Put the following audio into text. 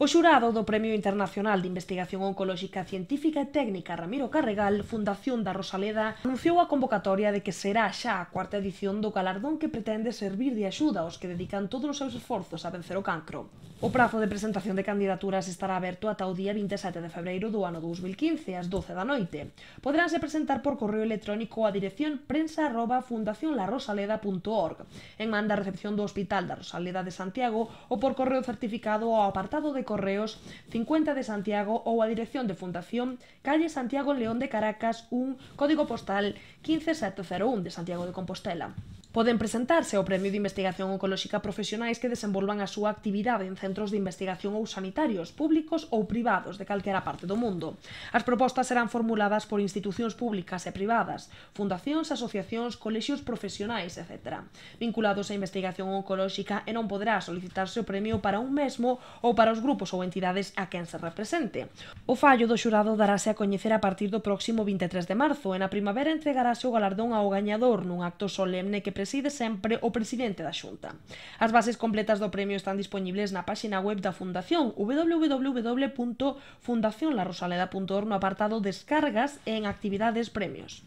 O xurado do Premio Internacional de Investigación Oncolóxica Científica e Técnica Ramiro Carregal, Fundación da Rosaleda, anunciou a convocatoria de que será xa a cuarta edición do galardón que pretende servir de axuda aos que dedican todos os seus esforzos a vencer o cancro. O prazo de presentación de candidaturas estará aberto ata o día 27 de febreiro do ano 2015, ás 12 da noite. Poderánse presentar por correo electrónico a dirección prensa@fundacionlarosaleda.org, en manda recepción do Hospital da Rosaleda de Santiago ou por correo certificado ao apartado de Correos 50 de Santiago ou a dirección de Fundación Calle Santiago León de Caracas un código postal 15701 de Santiago de Compostela. Poden presentarse ao Premio de Investigación Oncolóxica profesionais que desenvolvan a súa actividade en centros de investigación ou sanitarios, públicos ou privados de calquera parte do mundo. As propostas serán formuladas por institucións públicas e privadas, fundacións, asociacións, colexios profesionais, etc. Vinculados á investigación oncolóxica e non poderá solicitarse o premio para un mesmo ou para os grupos ou entidades a quen se represente. O fallo do xurado darase a coñecer a partir do próximo 23 de marzo e na primavera entregarase o galardón ao gañador nun acto solemne que presenta preside sempre o presidente da Xunta. As bases completas do premio están disponibles na páxina web da Fundación www.fundacionlarosaleda.org no apartado Descargas e en Actividades Premios.